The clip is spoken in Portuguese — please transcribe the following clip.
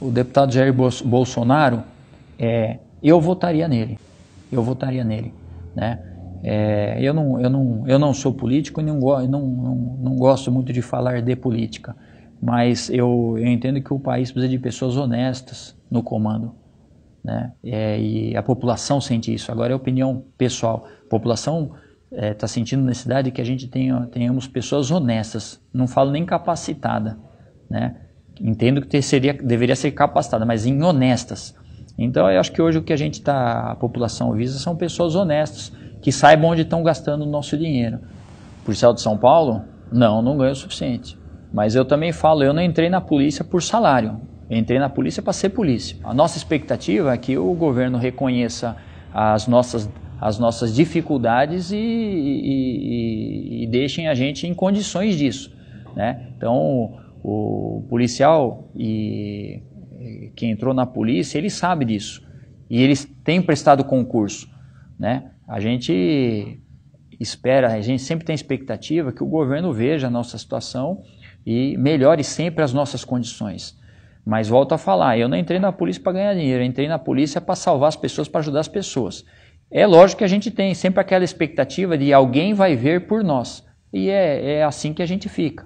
o deputado Jair Bolsonaro, é, eu votaria nele. Eu votaria nele. Né? É, eu, não, eu, não, eu não sou político e não, não, não, não gosto muito de falar de política, mas eu, eu entendo que o país precisa de pessoas honestas no comando. Né? É, e a população sente isso. Agora é opinião pessoal. A população está é, tá sentindo necessidade que a gente tenha tenhamos pessoas honestas. Não falo nem capacitada, né? Entendo que seria, deveria ser capacitada, mas em honestas. Então eu acho que hoje o que a gente tá a população visa são pessoas honestas, que saibam onde estão gastando o nosso dinheiro. Policial de São Paulo, não, não ganho o suficiente. Mas eu também falo, eu não entrei na polícia por salário, eu entrei na polícia para ser polícia. A nossa expectativa é que o governo reconheça as nossas, as nossas dificuldades e, e, e, e deixem a gente em condições disso. Né? Então, o policial e quem entrou na polícia, ele sabe disso. E eles têm prestado concurso, né? A gente espera, a gente sempre tem expectativa que o governo veja a nossa situação e melhore sempre as nossas condições. Mas volto a falar, eu não entrei na polícia para ganhar dinheiro, eu entrei na polícia para salvar as pessoas, para ajudar as pessoas. É lógico que a gente tem sempre aquela expectativa de alguém vai ver por nós. E é, é assim que a gente fica.